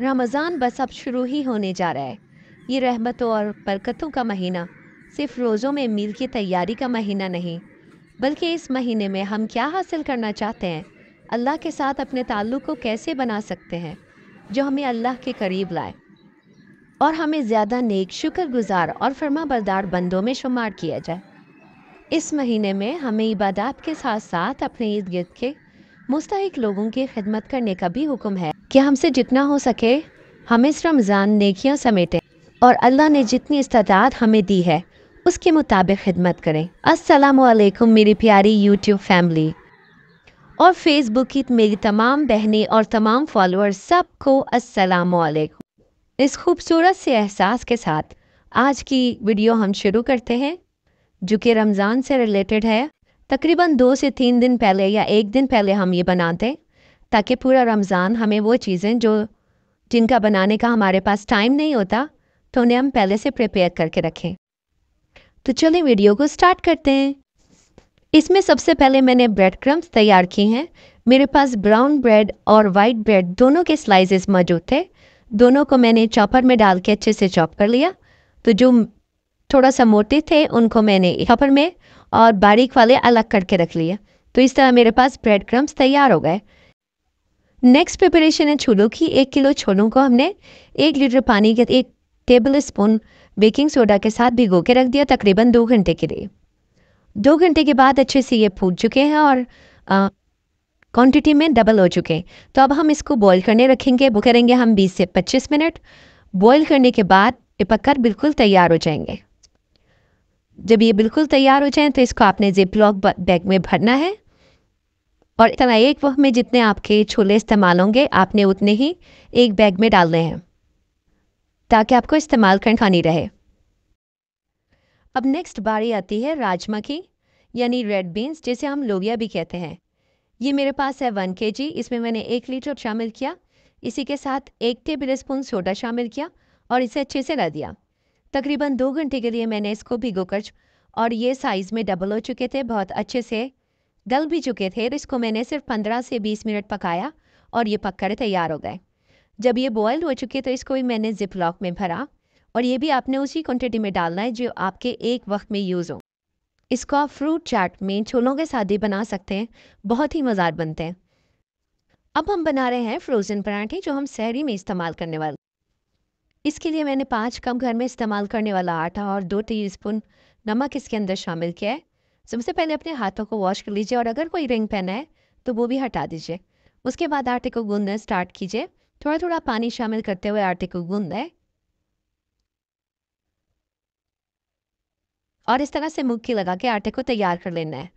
रमज़ान बस अब शुरू ही होने जा रहा है ये रहमतों और बरकतों का महीना सिर्फ रोज़ों में मील की तैयारी का महीना नहीं बल्कि इस महीने में हम क्या हासिल करना चाहते हैं अल्लाह के साथ अपने ताल्लुक़ को कैसे बना सकते हैं जो हमें अल्लाह के करीब लाए और हमें ज़्यादा नेक शुक्रगुजार और फर्मा बरदार बंदों में शुमार किया जाए इस महीने में हमें इबादत के साथ साथ अपने इर्द गिर्द के मुस्तक लोगों की खिदमत करने का भी हुक्म है कि हमसे जितना हो सके हम इस रमज़ान नेकियां समेटें और अल्लाह ने जितनी इस्तात हमें दी है उसके मुताबिक खिदमत करें असलकुम मेरी प्यारी यूट्यूब फैमिली और फेसबुक की मेरी तमाम बहनें और तमाम फॉलोअर्स सबको असलकुम इस खूबसूरत से एहसास के साथ आज की वीडियो हम शुरू करते हैं जो कि रमज़ान से रिलेटेड है तकरीबन दो से तीन दिन पहले या एक दिन पहले हम ये बनाते ताकि पूरा रमज़ान हमें वो चीज़ें जो जिनका बनाने का हमारे पास टाइम नहीं होता तो उन्हें हम पहले से प्रिपेयर करके रखें तो चलिए वीडियो को स्टार्ट करते हैं इसमें सबसे पहले मैंने ब्रेड क्रम्स तैयार किए हैं मेरे पास ब्राउन ब्रेड और वाइट ब्रेड दोनों के स्लाइसेस मौजूद थे दोनों को मैंने चॉपर में डाल के अच्छे से चॉप कर लिया तो जो थोड़ा सा मोटे थे उनको मैंने खपर में और बारीक वाले अलग करके रख लिए तो इस तरह मेरे पास ब्रेड क्रम्स तैयार हो गए नेक्स्ट प्रिपरेशन है छोलों की एक किलो छोलों को हमने एक लीटर पानी के एक टेबल स्पून बेकिंग सोडा के साथ भिगो के रख दिया तकरीबन दो घंटे के लिए दो घंटे के बाद अच्छे से ये फूट चुके हैं और क्वांटिटी में डबल हो चुके हैं तो अब हम इसको बॉईल करने रखेंगे वो करेंगे हम 20 से 25 मिनट बॉईल करने के बाद पककर बिल्कुल तैयार हो जाएंगे जब ये बिल्कुल तैयार हो जाए तो इसको आपने जिप लॉक बैग में भरना है और इतना एक वह में जितने आपके छोले इस्तेमाल होंगे आपने उतने ही एक बैग में डालने हैं ताकि आपको इस्तेमाल कर खानी रहे अब नेक्स्ट बारी आती है राजमा की यानी रेड बीन्स जिसे हम लोबिया भी कहते हैं ये मेरे पास है वन के जी इसमें मैंने एक लीटर शामिल किया इसी के साथ एक टेबल स्पून सोडा शामिल किया और इसे अच्छे से रह दिया तकरीबन दो घंटे के लिए मैंने इसको भिगो कर और ये साइज़ में डबल हो चुके थे बहुत अच्छे से गल भी चुके थे तो इसको मैंने सिर्फ पंद्रह से बीस मिनट पकाया और ये पक कर तैयार हो गए जब ये बॉयल हो चुके तो इसको भी मैंने जिप लॉक में भरा और ये भी आपने उसी क्वान्टिटी में डालना है जो आपके एक वक्त में यूज़ हो इसको आप फ्रूट चाट में छोलों के साथ ही बना सकते हैं बहुत ही मज़ार बनते हैं अब हम बना रहे हैं फ्रोज़न पराठे जो हम शहरी में इस्तेमाल करने वाले इसके लिए मैंने पाँच कम घर में इस्तेमाल करने वाला आटा और दो टी स्पून नमक इसके अंदर शामिल किया है सबसे पहले अपने हाथों को वॉश कर लीजिए और अगर कोई रिंग पहना है तो वो भी हटा दीजिए उसके बाद आटे को गूंदना स्टार्ट कीजिए थोड़ा थोड़ा पानी शामिल करते हुए आटे को गूंद लें और इस तरह से मुक्की लगा के आटे को तैयार कर लेना है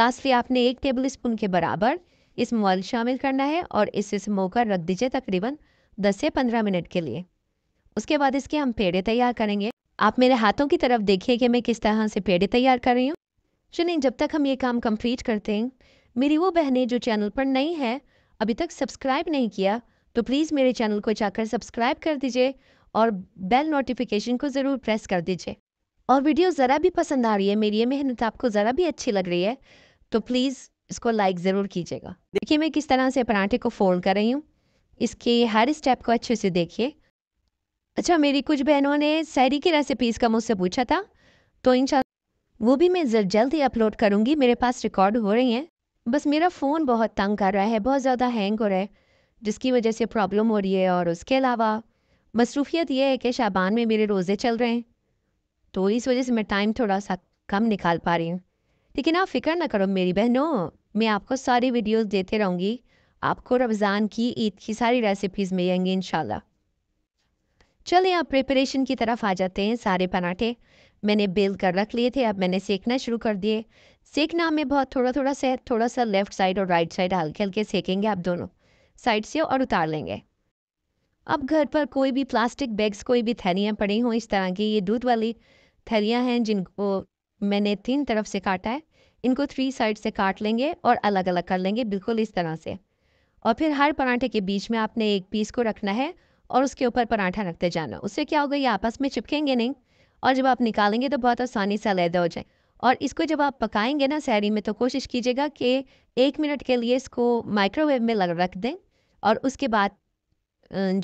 लास्टली आपने एक टेबल स्पून के बराबर इसमें ऑयल शामिल करना है और इसे इस कर रख दीजिए तकरीबन 10 से 15 मिनट के लिए उसके बाद इसके हम पेड़े तैयार करेंगे आप मेरे हाथों की तरफ देखिए कि मैं किस तरह से पेड़े तैयार कर रही हूँ चलिए जब तक हम ये काम कंप्लीट करते हैं मेरी वो बहनें जो चैनल पर नई है अभी तक सब्सक्राइब नहीं किया तो प्लीज़ मेरे चैनल को जाकर सब्सक्राइब कर दीजिए और बेल नोटिफिकेशन को ज़रूर प्रेस कर दीजिए और वीडियो ज़रा भी पसंद आ रही है मेरी ये मेहनत आपको ज़रा भी अच्छी लग रही है तो प्लीज़ इसको लाइक ज़रूर कीजिएगा देखिए मैं किस तरह से पराठे को फोल्ड कर रही हूँ इसके हर स्टेप को अच्छे से देखिए अच्छा मेरी कुछ बहनों ने सैरी की रेसिपीज़ का मुझसे पूछा था तो इन वो भी मैं जल्द ही अपलोड करूँगी मेरे पास रिकॉर्ड हो रही हैं बस मेरा फ़ोन बहुत तंग कर रहा है बहुत ज़्यादा हैंग हो रहा है जिसकी वजह से प्रॉब्लम हो रही है और उसके अलावा मसरूफियत यह है कि शाबान में मेरे रोज़े चल रहे हैं तो इस वजह से मैं टाइम थोड़ा सा कम निकाल पा रही हूँ लेकिन आप फ़िक्र ना करो मेरी बहनों मैं आपको सारी वीडियोस देते रहूँगी आपको रमज़ान की ईद की सारी रेसिपीज़ मिलेंगी इन चलिए आप प्रिपरेशन की तरफ आ जाते हैं सारे पराठे मैंने बेल कर रख लिए थे अब मैंने सेकना शुरू कर दिए सेकना हमें बहुत थोड़ा थोड़ा सा थोड़ा सा लेफ्ट साइड और राइट साइड हल्के हल्के सेकेंगे आप दोनों साइड से और उतार लेंगे अब घर पर कोई भी प्लास्टिक बैग्स कोई भी थैलियाँ पड़ी हों इस तरह की ये दूध वाली थैलियाँ हैं जिनको मैंने तीन तरफ से काटा है इनको थ्री साइड से काट लेंगे और अलग अलग कर लेंगे बिल्कुल इस तरह से और फिर हर पराठे के बीच में आपने एक पीस को रखना है और उसके ऊपर पराठा रखते जाना उससे क्या होगा ये आपस में चिपकेंगे नहीं और जब आप निकालेंगे तो बहुत आसानी से अलहदा हो जाए और इसको जब आप पकाएंगे ना सैरी में तो कोशिश कीजिएगा कि एक मिनट के लिए इसको माइक्रोवेव में लग रख दें और उसके बाद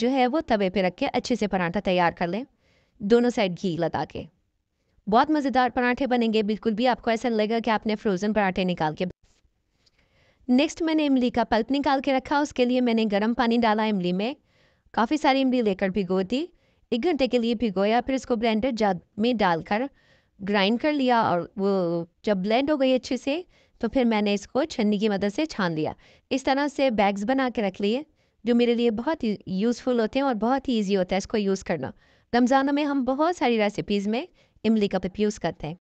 जो है वो तवे पे रख के अच्छे से पराठा तैयार कर लें दोनों साइड घी लगा के बहुत मज़ेदार पराठे बनेंगे बिल्कुल भी आपको ऐसा लगेगा कि आपने फ्रोज़न पराठे निकाल के नेक्स्ट मैंने इमली का पल्प निकाल के रखा उसके लिए मैंने गर्म पानी डाला इमली में काफ़ी सारी इमली लेकर भिगो दी एक घंटे के लिए भिगोया फिर इसको ब्लेंडर जग में डालकर ग्राइंड कर लिया और वो जब ब्लेंड हो गई अच्छे से तो फिर मैंने इसको छन्नी की मदद से छान लिया इस तरह से बैग्स बना के रख लिए जो मेरे लिए बहुत ही यूज़फुल होते हैं और बहुत ही ईजी होता है इसको यूज़ करना रमजानों में हम बहुत सारी रेसिपीज़ में इमली का पिप यूज़ करते हैं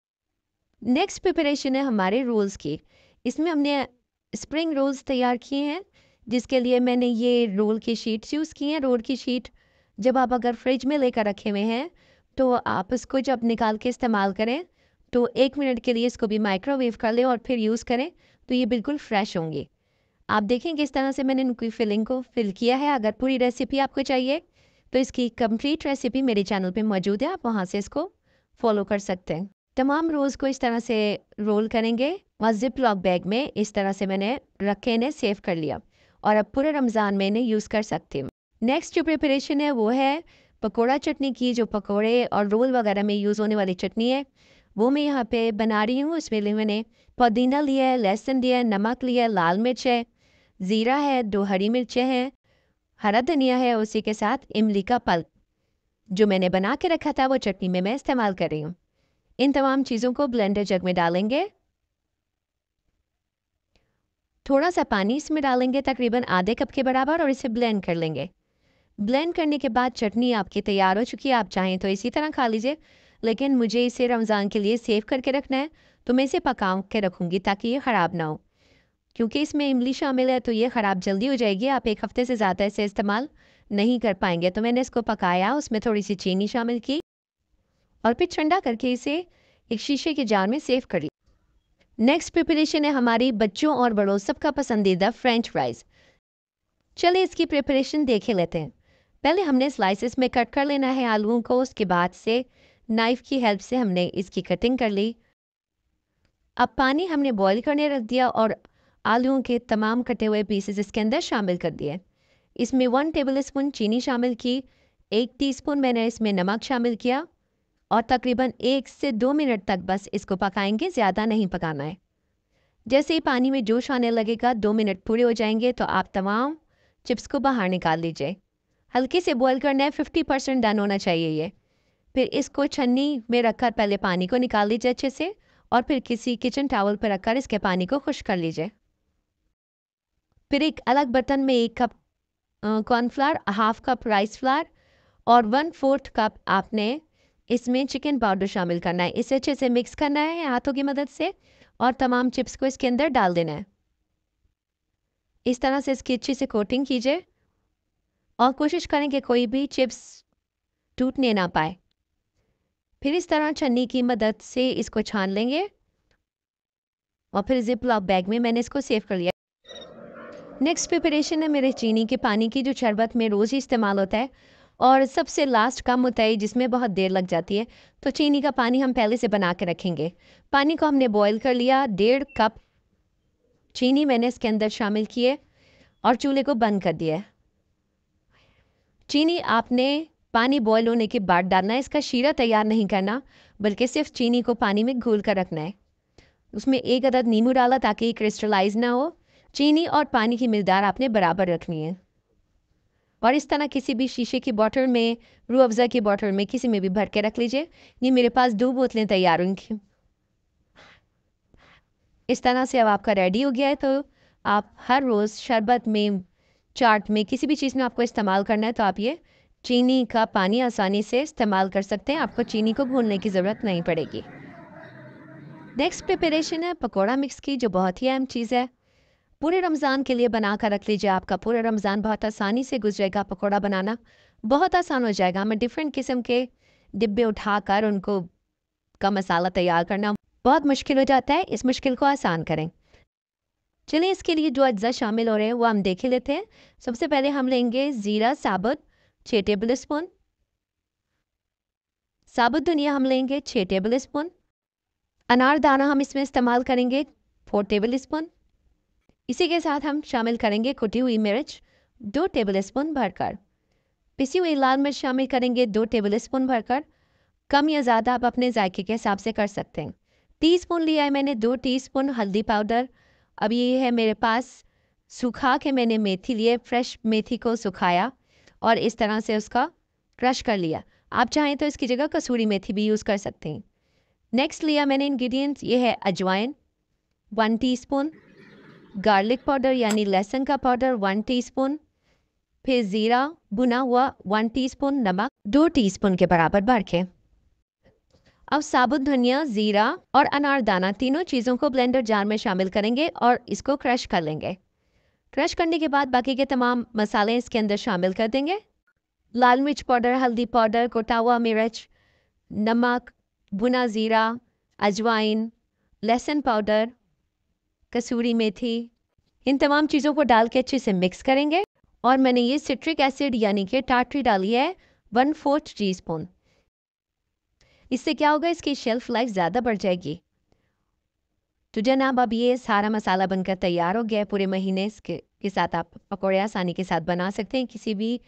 नेक्स्ट प्रिपरेशन है हमारे रोल्स की इसमें हमने स्प्रिंग रोल्स तैयार किए हैं जिसके लिए मैंने ये रोल की शीट्स यूज़ की हैं रोल की शीट जब आप अगर फ्रिज में लेकर रखे हुए हैं तो आप इसको जब निकाल के इस्तेमाल करें तो एक मिनट के लिए इसको भी माइक्रोवेव कर लें और फिर यूज़ करें तो ये बिल्कुल फ्रेश होंगे आप देखें किस तरह से मैंने इनकी फिलिंग को फिल किया है अगर पूरी रेसिपी आपको चाहिए तो इसकी कंप्लीट रेसिपी मेरे चैनल पे मौजूद है आप वहाँ से इसको फॉलो कर सकते हैं तमाम रोज़ को इस तरह से रोल करेंगे और जिप लॉक बैग में इस तरह से मैंने रखे इन्हें सेव कर लिया और आप पूरे रमज़ान में इन्हें यूज़ कर सकते हूँ नेक्स्ट जो प्रिपरेशन है वो है पकोड़ा चटनी की जो पकोड़े और रोल वगैरह में यूज़ होने वाली चटनी है वो मैं यहाँ पे बना रही हूँ उसमें लिए मैंने पुदीना लिया है लहसुन लिया है नमक लिया है लाल मिर्च है ज़ीरा है दो हरी मिर्चें हैं हरा धनिया है उसी के साथ इमली का पल जो मैंने बना के रखा था वो चटनी में मैं इस्तेमाल कर रही हूँ इन तमाम चीज़ों को ब्लेंडर जग में डालेंगे थोड़ा सा पानी इसमें डालेंगे तकरीबन आधे कप के बराबर और इसे ब्लेंड कर लेंगे ब्लेंड करने के बाद चटनी आपकी तैयार हो चुकी है आप चाहें तो इसी तरह खा लीजिए लेकिन मुझे इसे रमज़ान के लिए सेव करके रखना है तो मैं इसे पका के रखूँगी ताकि ये ख़राब ना हो क्योंकि इसमें इमली शामिल है तो ये ख़राब जल्दी हो जाएगी आप एक हफ़्ते से ज़्यादा इसे इस्तेमाल नहीं कर पाएंगे तो मैंने इसको पकाया उसमें थोड़ी सी चीनी शामिल की और फिर ठंडा करके इसे एक शीशे के जार में सेव कर नेक्स्ट प्रिपरेशन है हमारी बच्चों और बड़ों सबका पसंदीदा फ्रेंच फ्राइज चलिए इसकी प्रिपरेशन देखे लेते हैं पहले हमने स्लाइसेस में कट कर लेना है आलूओं को उसके बाद से नाइफ़ की हेल्प से हमने इसकी कटिंग कर ली अब पानी हमने बॉईल करने रख दिया और आलूओं के तमाम कटे हुए पीसेस इसके अंदर शामिल कर दिए इसमें वन टेबल स्पून चीनी शामिल की एक टीस्पून मैंने इसमें नमक शामिल किया और तकरीबन एक से दो मिनट तक बस इसको पकाएंगे ज़्यादा नहीं पकाना है जैसे ही पानी में जोश आने लगेगा दो मिनट पूरे हो जाएंगे तो आप तमाम चिप्स को बाहर निकाल लीजिए हल्के से बॉयल करना है फिफ्टी परसेंट डन होना चाहिए ये फिर इसको छन्नी में रखकर पहले पानी को निकाल लीजिए अच्छे से और फिर किसी किचन टावल पर रखकर इसके पानी को खुश कर लीजिए फिर एक अलग बर्तन में एक cup cornflour half cup rice flour और वन फोर्थ कप आपने इसमें चिकन पाउडर शामिल करना है इसे अच्छे से मिक्स करना है हाथों की मदद से और तमाम चिप्स को इसके अंदर डाल देना है इस तरह से इसकी अच्छी से कोटिंग कीजिए और कोशिश करें कि कोई भी चिप्स टूटने ना पाए फिर इस तरह छन्नी की मदद से इसको छान लेंगे और फिर जिप लॉक बैग में मैंने इसको सेव कर लिया नेक्स्ट प्रिपरेशन है मेरे चीनी के पानी की जो शरबत में रोज़ ही इस्तेमाल होता है और सबसे लास्ट काम होता है जिसमें बहुत देर लग जाती है तो चीनी का पानी हम पहले से बना के रखेंगे पानी को हमने बॉईल कर लिया डेढ़ कप चीनी मैंने इसके अंदर शामिल किए और चूल्हे को बंद कर दिया चीनी आपने पानी बॉयल होने के बाद डालना है इसका शीरा तैयार नहीं करना बल्कि सिर्फ चीनी को पानी में घोल कर रखना है उसमें एक अदद नींबू डाला ताकि क्रिस्टलाइज ना हो चीनी और पानी की मिकदार आपने बराबर रखनी है और इस तरह किसी भी शीशे की बॉटल में रू अफ़ज़ा की बॉटल में किसी में भी भर के रख लीजिए ये मेरे पास दो बोतलें तैयार होंगी इस तरह से अब आपका रेडी हो गया है तो आप हर रोज़ शरबत में चाट में किसी भी चीज़ में आपको इस्तेमाल करना है तो आप ये चीनी का पानी आसानी से इस्तेमाल कर सकते हैं आपको चीनी को भूलने की ज़रूरत नहीं पड़ेगी नेक्स्ट प्रिपरेशन है पकौड़ा मिक्स की जो बहुत ही अहम चीज़ है पूरे रमज़ान के लिए बना कर रख लीजिए आपका पूरा रमज़ान बहुत आसानी से गुजरेगा पकौड़ा बनाना बहुत आसान हो जाएगा हमें डिफरेंट किस्म के डिब्बे उठाकर उनको का मसाला तैयार करना बहुत मुश्किल हो जाता है इस मुश्किल को आसान करें चलिए इसके लिए जो अज्जा शामिल हो रहे हैं वो हम देख ही लेते हैं सबसे पहले हम लेंगे ज़ीरा साबुत छः टेबल स्पून साबुत धनिया हम लेंगे छः टेबल स्पून अनारदाना हम इसमें इस्तेमाल करेंगे फोर टेबल स्पून इसी के साथ हम शामिल करेंगे कुटी हुई मिर्च दो टेबल स्पून भरकर पिसी हुई लाल मिर्च शामिल करेंगे दो टेबल स्पून भरकर कम या ज़्यादा आप अपने जायके के हिसाब से कर सकते हैं टी स्पून लिया है मैंने दो टी स्पून हल्दी पाउडर अब ये है मेरे पास सूखा के मैंने मेथी लिए फ्रेश मेथी को सुखाया और इस तरह से उसका क्रश कर लिया आप चाहें तो इसकी जगह कसूरी मेथी भी यूज़ कर सकते हैं नेक्स्ट लिया मैंने इंग्रेडिएंट्स ये है अजवाइन वन टीस्पून गार्लिक पाउडर यानी लहसुन का पाउडर वन टीस्पून, फिर ज़ीरा बुना हुआ वन टीस्पून, नमक दो टीस्पून के बराबर भरखें अब साबुत धनिया ज़ीरा और अनारदाना तीनों चीज़ों को ब्लेंडर जार में शामिल करेंगे और इसको क्रश कर लेंगे क्रश करने के बाद बाकी के तमाम मसाले इसके अंदर शामिल कर देंगे लाल मिर्च पाउडर हल्दी पाउडर कोटा हुआ मिर्च नमक भुना ज़ीरा अजवाइन लहसुन पाउडर कसूरी मेथी इन तमाम चीज़ों को डाल के अच्छे से मिक्स करेंगे और मैंने ये सिट्रिक एसिड यानी कि टाटरी डाली है वन फोर्थ टी स्पून इससे क्या होगा इसकी शेल्फ लाइफ ज़्यादा बढ़ जाएगी तो जनाब अब ये सारा मसाला बनकर तैयार हो गया है पूरे महीने इसके के साथ आप पकौड़े आसानी के साथ बना सकते हैं किसी भी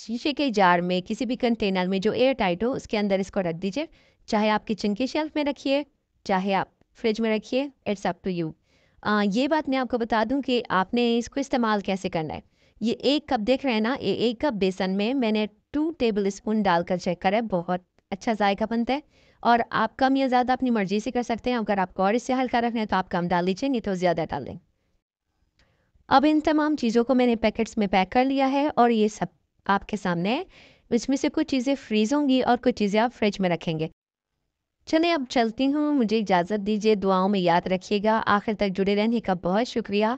शीशे के जार में किसी भी कंटेनर में जो एयर टाइट हो उसके अंदर इसको रख दीजिए चाहे आप किचन के शेल्फ में रखिए चाहे आप फ्रिज में रखिए it's up to you ah, ये बात मैं आपको बता दूं कि आपने इसको इस्तेमाल कैसे करना है ये एक कप देख रहे हैं ना ये एक कप बेसन में मैंने टू टेबल स्पून डालकर चेक करा बहुत अच्छा जायका बनता है और आप कम या ज़्यादा अपनी मर्ज़ी से कर सकते हैं अगर आपको और इससे हल्का रखना है तो आप कम डाल लीजिए नहीं तो ज़्यादा डाल दें अब इन तमाम चीज़ों को मैंने पैकेट्स में पैक कर लिया है और ये सब आपके सामने है इसमें से कुछ चीज़ें फ्रीज़ होंगी और कुछ चीज़ें आप फ्रिज में रखेंगे चले अब चलती हूँ मुझे इजाज़त दीजिए दुआओं में याद रखिएगा आखिर तक जुड़े रहने का बहुत शुक्रिया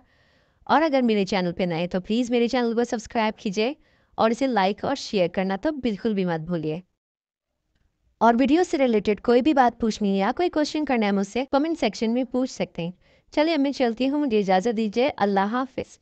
और अगर मेरे चैनल पर नए तो प्लीज़ मेरे चैनल को सब्सक्राइब कीजिए और इसे लाइक और शेयर करना तो बिल्कुल भी मत भूलिए और वीडियो से रिलेटेड कोई भी बात पूछनी है या कोई क्वेश्चन करना है मुझसे कमेंट सेक्शन में पूछ सकते हैं चलिए अब मैं चलती हूँ मुझे इजाज़त दीजिए अल्लाह हाफिज़